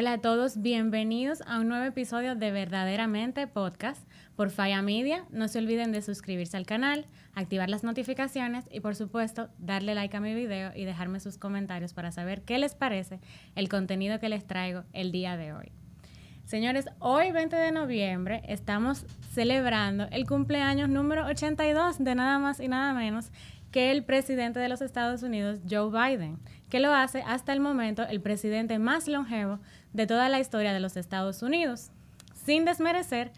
Hola a todos, bienvenidos a un nuevo episodio de Verdaderamente Podcast por Falla Media. No se olviden de suscribirse al canal, activar las notificaciones y por supuesto darle like a mi video y dejarme sus comentarios para saber qué les parece el contenido que les traigo el día de hoy. Señores, hoy 20 de noviembre estamos celebrando el cumpleaños número 82 de nada más y nada menos que el presidente de los Estados Unidos, Joe Biden, que lo hace hasta el momento el presidente más longevo de toda la historia de los Estados Unidos, sin desmerecer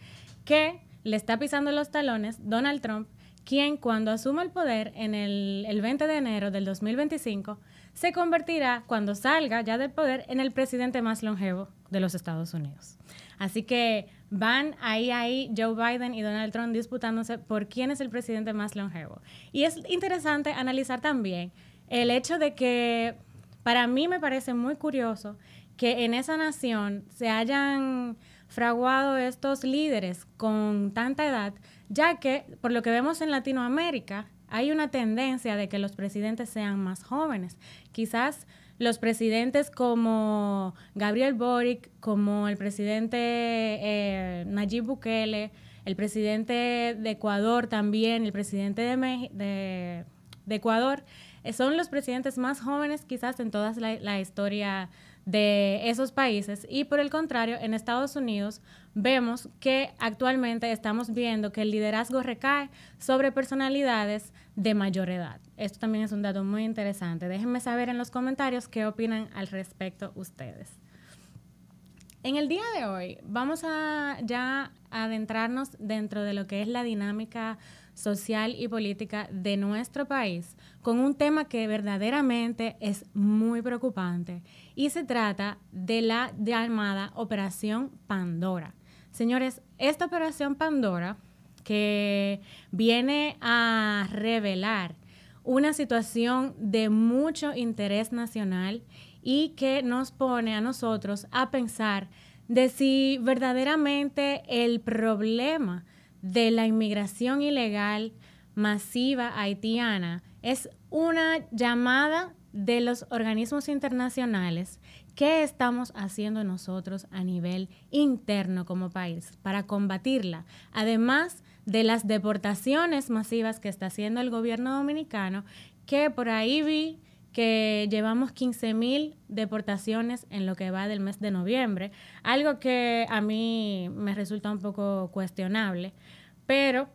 que le está pisando los talones Donald Trump, quien cuando asuma el poder en el, 20 de enero del 2025, se convertirá, cuando salga ya del poder, en el presidente más longevo de los Estados Unidos. Así que van ahí, ahí Joe Biden y Donald Trump disputándose por quién es el presidente más longevo. Y es interesante analizar también el hecho de que para mí me parece muy curioso que en esa nación se hayan fraguado estos líderes con tanta edad, ya que por lo que vemos en Latinoamérica hay una tendencia de que los presidentes sean más jóvenes. Quizás los presidentes como Gabriel Boric, como el presidente eh, Nayib Bukele, el presidente de Ecuador también, el presidente de, México de de Ecuador, eh, son los presidentes más jóvenes quizás en toda la, historia de esos países y por el contrario en Estados Unidos vemos que actualmente estamos viendo que el liderazgo recae sobre personalidades de mayor edad. Esto también es un dato muy interesante. Déjenme saber en los comentarios qué opinan al respecto ustedes. En el día de hoy vamos a ya adentrarnos dentro de lo que es la dinámica social y política de nuestro país con un tema que verdaderamente es muy preocupante y se trata de la llamada Operación Pandora. Señores, esta Operación Pandora que viene a revelar una situación de mucho interés nacional y que nos pone a nosotros a pensar de si verdaderamente el problema de la inmigración ilegal masiva haitiana es una llamada de los organismos internacionales que estamos haciendo nosotros a nivel interno como país para combatirla? Además de las deportaciones masivas que está haciendo el gobierno dominicano, que por ahí vi que llevamos 15.000 deportaciones en lo que va del mes de noviembre, algo que a mí me resulta un poco cuestionable, pero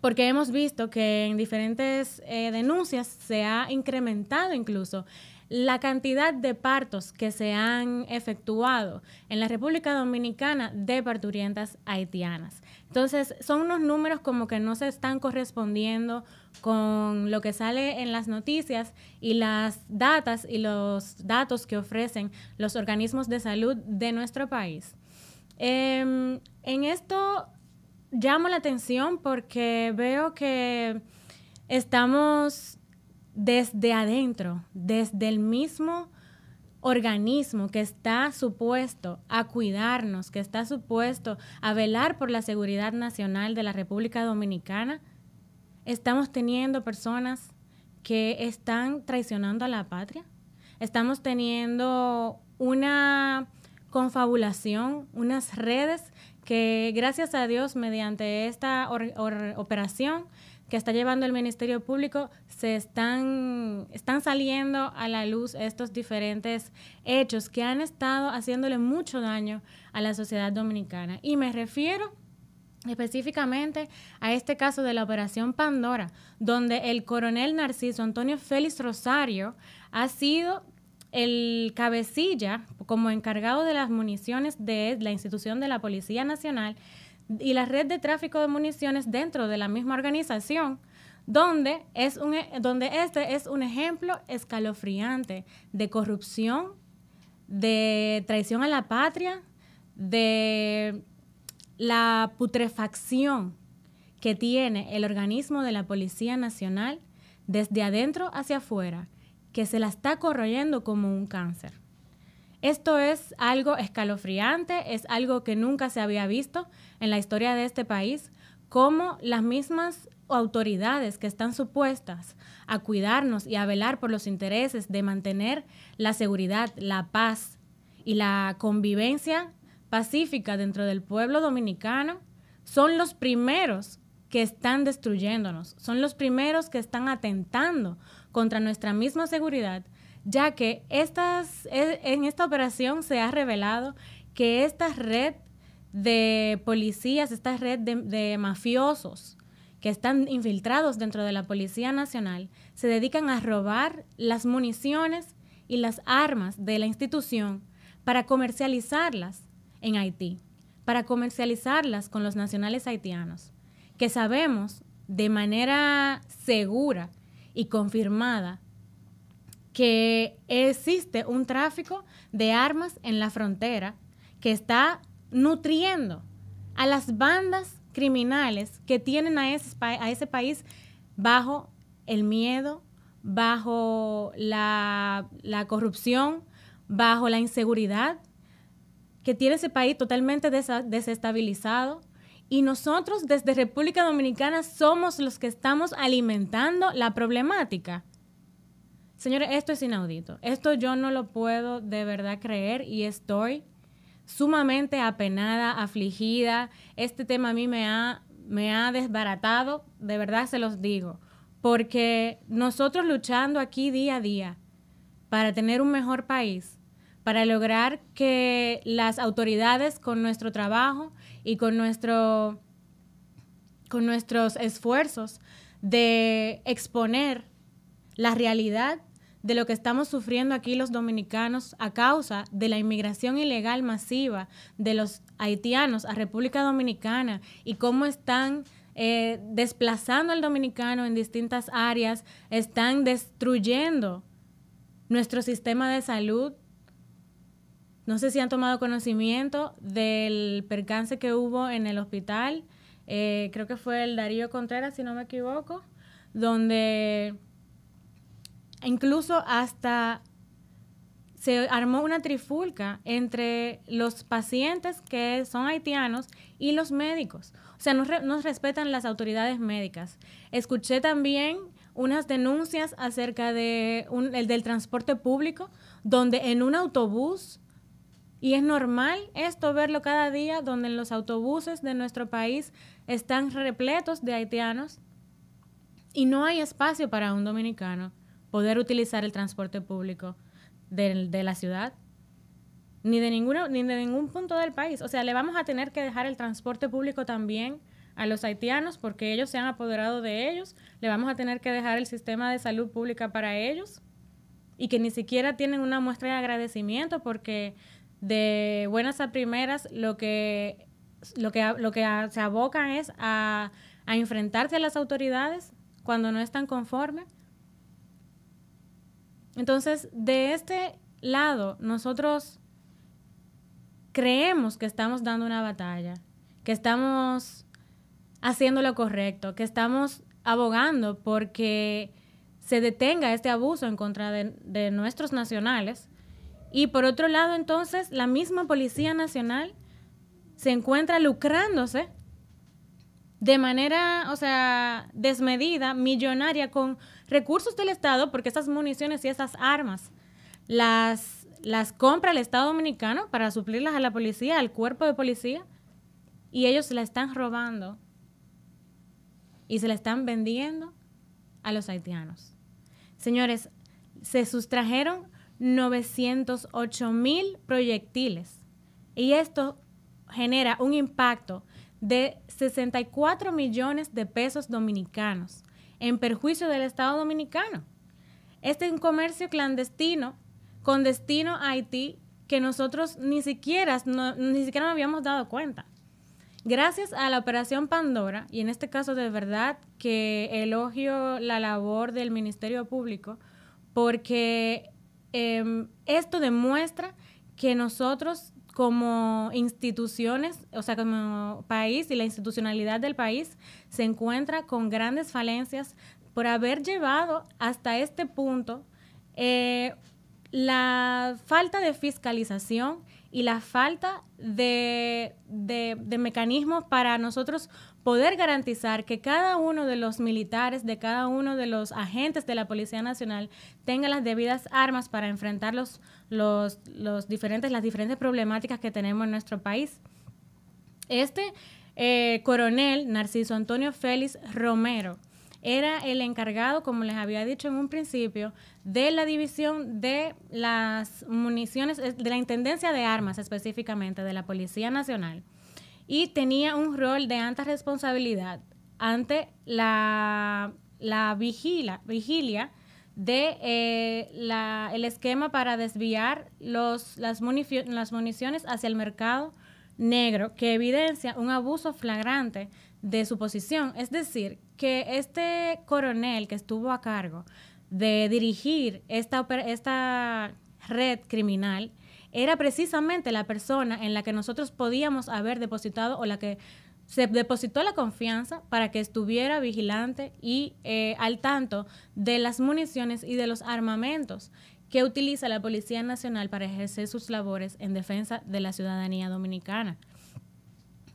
porque hemos visto que en diferentes eh, denuncias se ha incrementado incluso la cantidad de partos que se han efectuado en la República Dominicana de parturientas haitianas. Entonces, son unos números como que no se están correspondiendo con lo que sale en las noticias y las datas y los datos que ofrecen los organismos de salud de nuestro país. Em, en esto llamo la atención porque veo que estamos desde adentro, desde el mismo organismo que está supuesto a cuidarnos, que está supuesto a velar por la seguridad nacional de la República Dominicana, Estamos teniendo personas que están traicionando a la patria. Estamos teniendo una confabulación, unas redes que gracias a Dios mediante esta operación que está llevando el Ministerio Público, se están, están saliendo a la luz estos diferentes hechos que han estado haciéndole mucho daño a la sociedad dominicana. Y me refiero específicamente a este caso de la Operación Pandora, donde el coronel Narciso Antonio Félix Rosario ha sido el cabecilla como encargado de las municiones de la institución de la Policía Nacional y la red de tráfico de municiones dentro de la misma organización, donde, es un, e, donde este es un ejemplo escalofriante de corrupción, de traición a la patria, de la putrefacción que tiene el organismo de la Policía Nacional desde adentro hacia afuera, que se la está corroyendo como un cáncer. Esto es algo escalofriante, es algo que nunca se había visto en la historia de este país, como las mismas autoridades que están supuestas a cuidarnos y a velar por los intereses de mantener la seguridad, la paz y la convivencia pacífica dentro del pueblo dominicano son los primeros que están destruyéndonos, son los primeros que están atentando contra nuestra misma seguridad, ya que estas, e, en esta operación se ha revelado que esta red de policías, esta red de, de, mafiosos que están infiltrados dentro de la Policía Nacional, se dedican a robar las municiones y las armas de la institución para comercializarlas en Haití para comercializarlas con los nacionales haitianos, que sabemos de manera segura y confirmada que existe un tráfico de armas en la frontera que está nutriendo a las bandas criminales que tienen a ese, ese país bajo el miedo, bajo la, la corrupción, bajo la inseguridad que tiene ese país totalmente desestabilizado. Y nosotros desde República Dominicana somos los que estamos alimentando la problemática. Señores, esto es inaudito. Esto yo no lo puedo de verdad creer y estoy sumamente apenada, afligida. Este tema a mí me ha, me ha desbaratado, de verdad se los digo, porque nosotros luchando aquí día a día para tener un mejor país, para lograr que las autoridades con nuestro trabajo y con, nuestro, con nuestros esfuerzos de exponer la realidad de lo que estamos sufriendo aquí los dominicanos a causa de la inmigración ilegal masiva de los haitianos a República Dominicana y cómo están eh, desplazando al dominicano en distintas áreas, están destruyendo nuestro sistema de salud, no sé si han tomado conocimiento del percance que hubo en el hospital, eh, creo que fue el Darío Contreras, si no me equivoco, donde incluso hasta se armó una trifulca entre los pacientes que son haitianos y los médicos. O sea, no, respetan las autoridades médicas. Escuché también unas denuncias acerca de del transporte público, donde en un autobús y es normal esto verlo cada día donde los autobuses de nuestro país están repletos de haitianos y no hay espacio para un dominicano poder utilizar el transporte público de, la ciudad ni de ninguno ni de ningún punto del país. O sea, le vamos a tener que dejar el transporte público también a los haitianos porque ellos se han apoderado de ellos. Le vamos a tener que dejar el sistema de salud pública para ellos y que ni siquiera tienen una muestra de agradecimiento porque de buenas a primeras lo que, lo que, se aboca es a, enfrentarse a las autoridades cuando no están conformes. Entonces, de este lado, nosotros creemos que estamos dando una batalla, que estamos haciendo lo correcto, que estamos abogando porque se detenga este abuso en contra de nuestros nacionales, y por otro lado, entonces, la misma Policía Nacional se encuentra lucrándose de manera, o sea, desmedida, millonaria, con recursos del Estado, porque esas municiones y esas armas las, las compra el Estado Dominicano para suplirlas a la policía, al cuerpo de policía, y ellos se la están robando y se la están vendiendo a los haitianos. Señores, se sustrajeron 908 mil proyectiles. Y esto genera un impacto de 64 millones de pesos dominicanos en perjuicio del Estado dominicano. Este es un comercio clandestino con destino a Haití que nosotros ni siquiera, ni siquiera nos habíamos dado cuenta. Gracias a la operación Pandora, y en este caso de verdad que elogio la labor del Ministerio Público, porque Em, esto demuestra que nosotros como instituciones, o sea, como país y la institucionalidad del país se encuentra con grandes falencias por haber llevado hasta este punto eh, la falta de fiscalización y la falta de, mecanismos para nosotros poder garantizar que cada uno de los militares, de cada uno de los agentes de la Policía Nacional tenga las debidas armas para enfrentar los, diferentes, las diferentes problemáticas que tenemos en nuestro país. Este eh, coronel Narciso Antonio Félix Romero era el encargado, como les había dicho en un principio, de la división de las municiones, de la Intendencia de Armas específicamente, de la Policía Nacional, y tenía un rol de alta responsabilidad ante la, vigilia de eh, el esquema para desviar las, las municiones hacia el mercado negro, que evidencia un abuso flagrante de su posición. Es decir, que este coronel que estuvo a cargo de dirigir esta, esta red criminal era precisamente la persona en la que nosotros podíamos haber depositado o la que se depositó la confianza para que estuviera vigilante y eh, al tanto de las municiones y de los armamentos que utiliza la Policía Nacional para ejercer sus labores en defensa de la ciudadanía dominicana.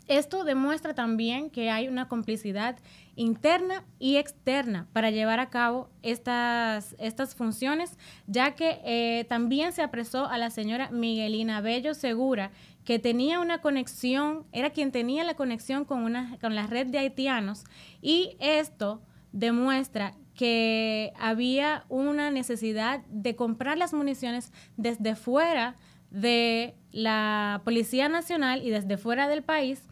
Esto demuestra también que hay una complicidad interna y externa para llevar a cabo estas, estas funciones, ya que eh, también se apresó a la señora Miguelina Bello Segura, que tenía una conexión, era quien tenía la conexión con, una, con la red de haitianos, y esto demuestra que había una necesidad de comprar las municiones desde fuera de la Policía Nacional y desde fuera del país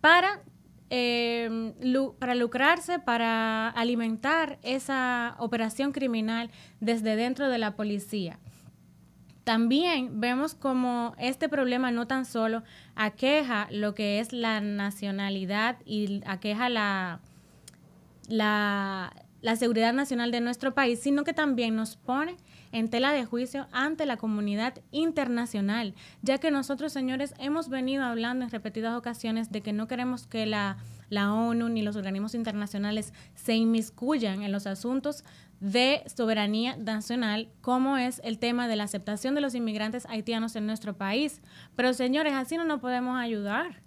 para Em, para lucrarse, para alimentar esa operación criminal desde dentro de la policía. También vemos como este problema no tan solo aqueja lo que es la nacionalidad y aqueja la, la seguridad nacional de nuestro país, sino que también nos pone en tela de juicio ante la comunidad internacional, ya que nosotros, señores, hemos venido hablando en repetidas ocasiones de que no queremos que la, ONU ni los organismos internacionales se inmiscuyan en los asuntos de soberanía nacional, como es el tema de la aceptación de los inmigrantes haitianos en nuestro país. Pero, señores, así no nos podemos ayudar.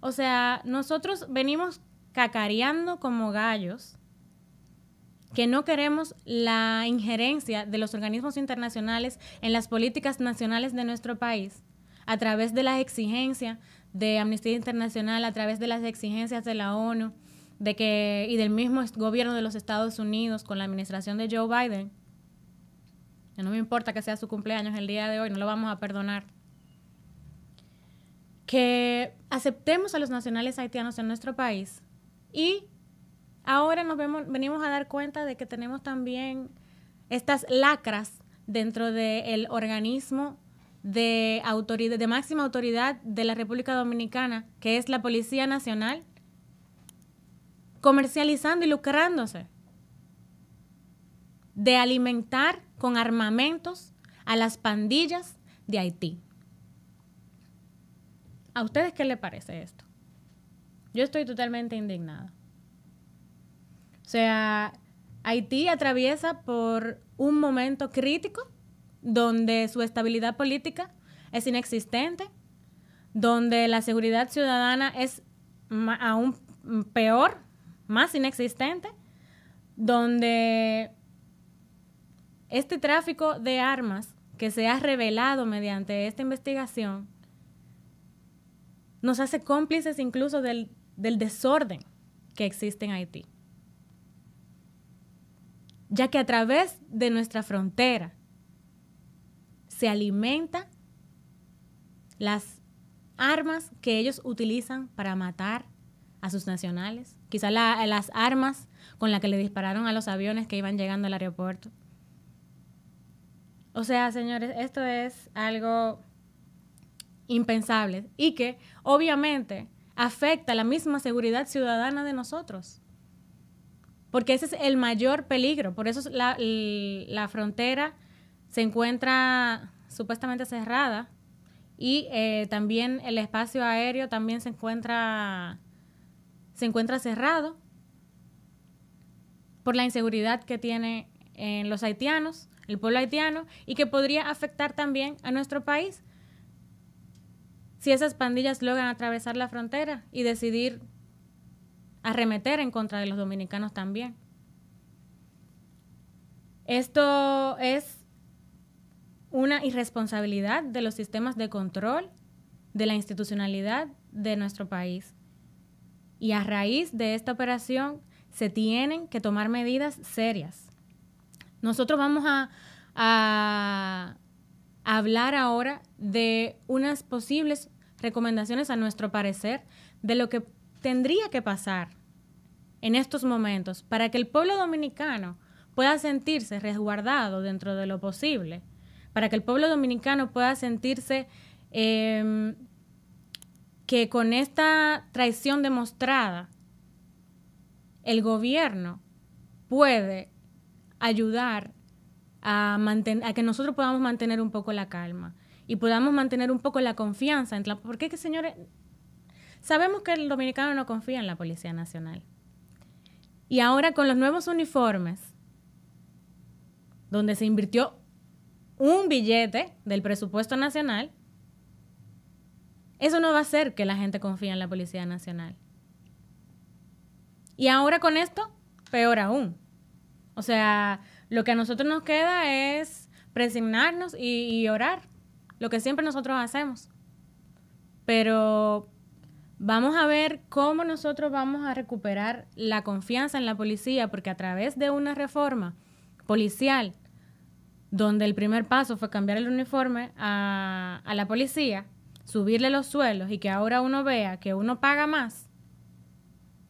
O sea, nosotros venimos cacareando como gallos que no queremos la injerencia de los organismos internacionales en las políticas nacionales de nuestro país a través de las exigencias de Amnistía Internacional, a través de las exigencias de la ONU de que, y del mismo gobierno de los Estados Unidos con la administración de Joe Biden. No me importa que sea su cumpleaños el día de hoy, no lo vamos a perdonar. Que aceptemos a los nacionales haitianos en nuestro país y ahora nos venimos a dar cuenta de que tenemos también estas lacras dentro del organismo de, de máxima autoridad de la República Dominicana, que es la Policía Nacional, comercializando y lucrándose de alimentar con armamentos a las pandillas de Haití. ¿A ustedes qué les parece esto? Yo estoy totalmente indignada. O sea, Haití atraviesa por un momento crítico donde su estabilidad política es inexistente, donde la seguridad ciudadana es aún peor, más inexistente, donde este tráfico de armas que se ha revelado mediante esta investigación nos hace cómplices incluso del desorden que existe en Haití ya que a través de nuestra frontera se alimenta las armas que ellos utilizan para matar a sus nacionales, quizás las armas con las que le dispararon a los aviones que iban llegando al aeropuerto. O sea, señores, esto es algo impensable y que obviamente afecta la misma seguridad ciudadana de nosotros porque ese es el mayor peligro. Por eso la, la frontera se encuentra supuestamente cerrada y eh, también el espacio aéreo también se encuentra, se encuentra cerrado por la inseguridad que tiene en eh, los haitianos, el pueblo haitiano, y que podría afectar también a nuestro país si esas pandillas logran atravesar la frontera y decidir arremeter en contra de los dominicanos también. Esto es una irresponsabilidad de los sistemas de control, de la institucionalidad de nuestro país. Y a raíz de esta operación se tienen que tomar medidas serias. Nosotros vamos a, hablar ahora de unas posibles recomendaciones a nuestro parecer de lo que tendría que pasar en estos momentos para que el pueblo dominicano pueda sentirse resguardado dentro de lo posible, para que el pueblo dominicano pueda sentirse em, que con esta traición demostrada, el gobierno puede ayudar a, a que nosotros podamos mantener un poco la calma y podamos mantener un poco la confianza en la... Porque, que, señores, Sabemos que el dominicano no confía en la Policía Nacional. Y ahora con los nuevos uniformes, donde se invirtió un billete del presupuesto nacional, eso no va a hacer que la gente confíe en la Policía Nacional. Y ahora con esto, peor aún. O sea, lo que a nosotros nos queda es presignarnos y, y orar, lo que siempre nosotros hacemos. Pero Vamos a ver cómo nosotros vamos a recuperar la confianza en la policía, porque a través de una reforma policial, donde el primer paso fue cambiar el uniforme a, la policía, subirle los suelos y que ahora uno vea que uno paga más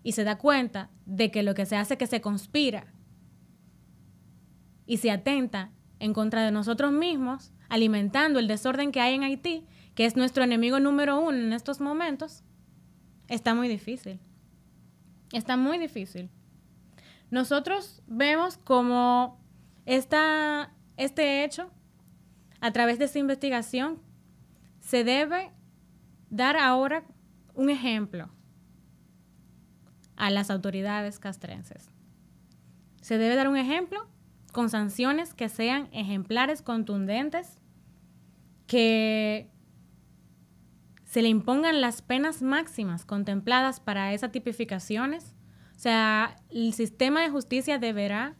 y se da cuenta de que lo que se hace es que se conspira y se atenta en contra de nosotros mismos, alimentando el desorden que hay en Haití, que es nuestro enemigo número uno en estos momentos, Está muy difícil. Está muy difícil. Nosotros vemos como esta, este hecho, a través de esta investigación, se debe dar ahora un ejemplo a las autoridades castrenses. Se debe dar un ejemplo con sanciones que sean ejemplares, contundentes, que se le impongan las penas máximas contempladas para esas tipificaciones. O sea, el sistema de justicia deberá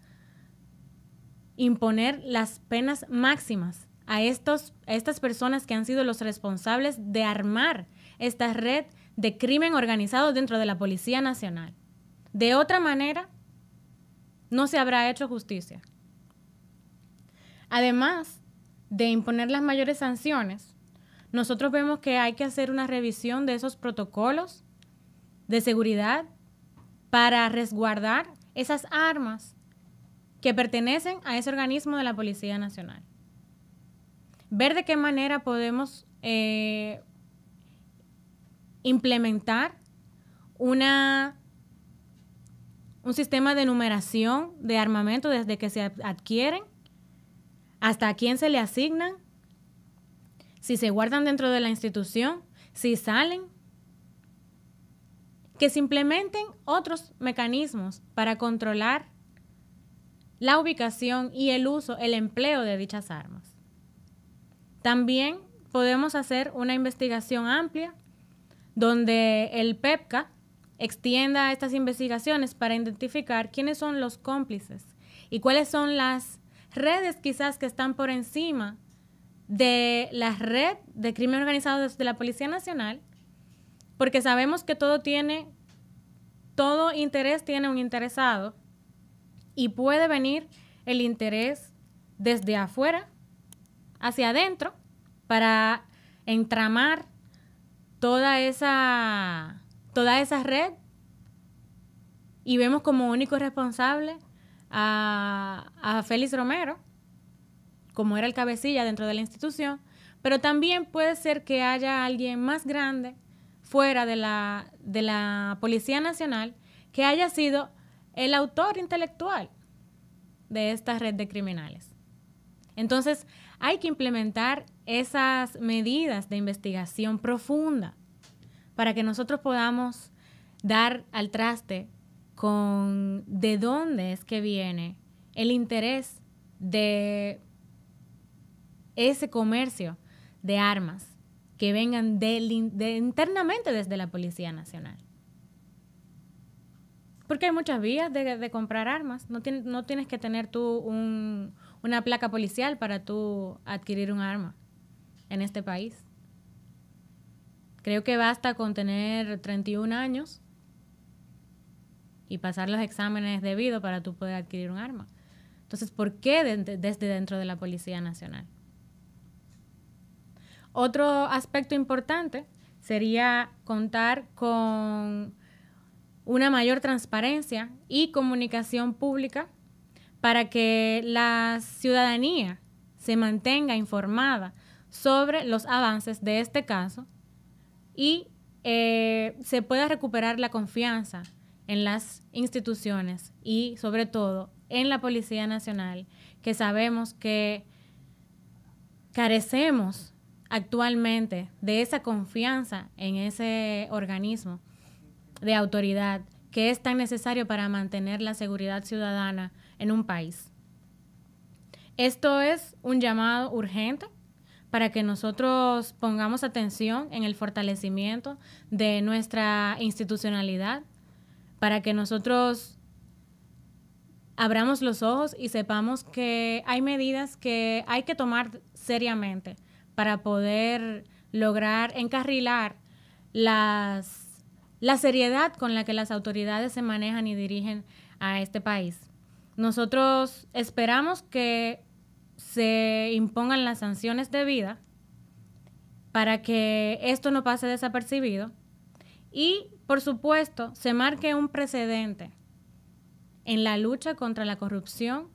imponer las penas máximas a, estos, estas personas que han sido los responsables de armar esta red de crimen organizado dentro de la Policía Nacional. De otra manera, no se habrá hecho justicia. Además de imponer las mayores sanciones, nosotros vemos que hay que hacer una revisión de esos protocolos de seguridad para resguardar esas armas que pertenecen a ese organismo de la Policía Nacional. Ver de qué manera podemos eh, implementar una, un sistema de numeración de armamento desde que se adquieren hasta a quién se le asignan si se guardan dentro de la institución, si salen, que se implementen otros mecanismos para controlar la ubicación y el uso, el empleo de dichas armas. También podemos hacer una investigación amplia donde el PEPCA extienda estas investigaciones para identificar quiénes son los cómplices y cuáles son las redes quizás que están por encima de la red de crimen organizado de la Policía Nacional, porque sabemos que todo tiene, todo interés tiene un interesado y puede venir el interés desde afuera hacia adentro para entramar toda esa, toda esa red y vemos como único responsable a, a Félix Romero como era el cabecilla dentro de la institución, pero también puede ser que haya alguien más grande fuera de la, de la Policía Nacional que haya sido el autor intelectual de esta red de criminales. Entonces, hay que implementar esas medidas de investigación profunda para que nosotros podamos dar al traste con de dónde es que viene el interés de ese comercio de armas que vengan internamente desde la Policía Nacional. Porque hay muchas vías de, comprar armas. No, no, tienes que tener tú una placa policial para tú adquirir un arma en este país. Creo que basta con tener 31 años y pasar los exámenes debido para tú poder adquirir un arma. Entonces, ¿por qué desde dentro de la Policía Nacional? Otro aspecto importante sería contar con una mayor transparencia y comunicación pública para que la ciudadanía se mantenga informada sobre los avances de este caso y eh, se pueda recuperar la confianza en las instituciones y sobre todo en la Policía Nacional, que sabemos que carecemos actualmente de esa confianza en ese organismo de autoridad que es tan necesario para mantener la seguridad ciudadana en un país. Esto es un llamado urgente para que nosotros pongamos atención en el fortalecimiento de nuestra institucionalidad, para que nosotros abramos los ojos y sepamos que hay medidas que hay que tomar seriamente para poder lograr encarrilar la seriedad con la que las autoridades se manejan y dirigen a este país. Nosotros esperamos que se impongan las sanciones debidas para que esto no pase desapercibido y, por supuesto, se marque un precedente en la lucha contra la corrupción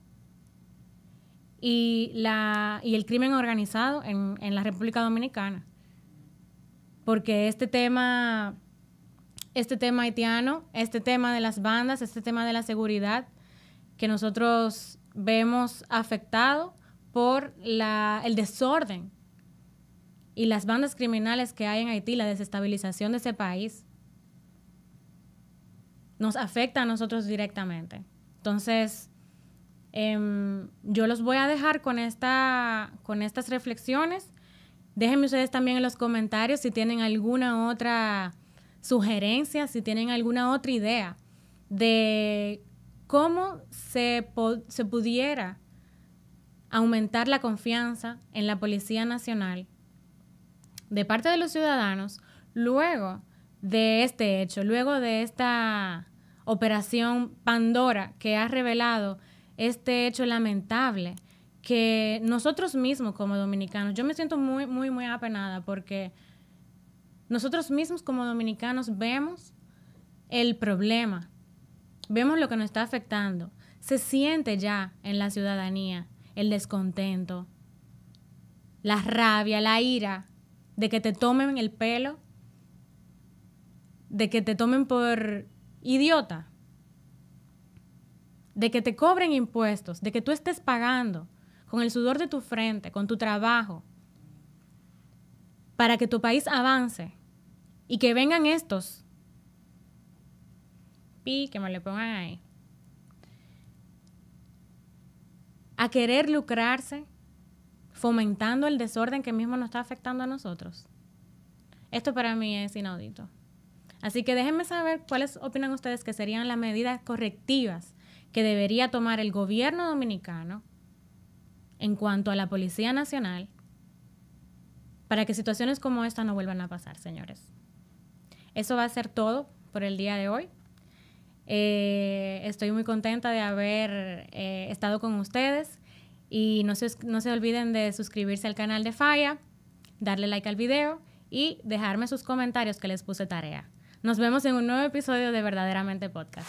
y, la, y el crimen organizado en, en la República Dominicana. Porque este tema, este tema haitiano, este tema de las bandas, este tema de la seguridad que nosotros vemos afectado por la, el desorden y las bandas criminales que hay en Haití, la desestabilización de ese país, nos afecta a nosotros directamente. Entonces, Em, yo los voy a dejar con, esta, con estas reflexiones. Déjenme ustedes también en los comentarios si tienen alguna otra sugerencia, si tienen alguna otra idea de cómo se, se pudiera aumentar la confianza en la Policía Nacional de parte de los ciudadanos luego de este hecho, luego de esta operación Pandora que ha revelado este hecho lamentable que nosotros mismos como dominicanos, yo me siento muy, muy, muy apenada porque nosotros mismos como dominicanos vemos el problema, vemos lo que nos está afectando, se siente ya en la ciudadanía el descontento, la rabia, la ira de que te tomen el pelo, de que te tomen por idiota, de que te cobren impuestos, de que tú estés pagando con el sudor de tu frente, con tu trabajo, para que tu país avance y que vengan estos. Y que me le pongan ahí. A querer lucrarse fomentando el desorden que mismo nos está afectando a nosotros. Esto para mí es inaudito. Así que déjenme saber cuáles opinan ustedes que serían las medidas correctivas que debería tomar el gobierno dominicano en cuanto a la Policía Nacional para que situaciones como esta no vuelvan a pasar, señores. Eso va a ser todo por el día de hoy. Eh, estoy muy contenta de haber eh, estado con ustedes y no se, olviden de suscribirse al canal de Falla, darle like al video y dejarme sus comentarios que les puse tarea. Nos vemos en un nuevo episodio de Verdaderamente Podcast.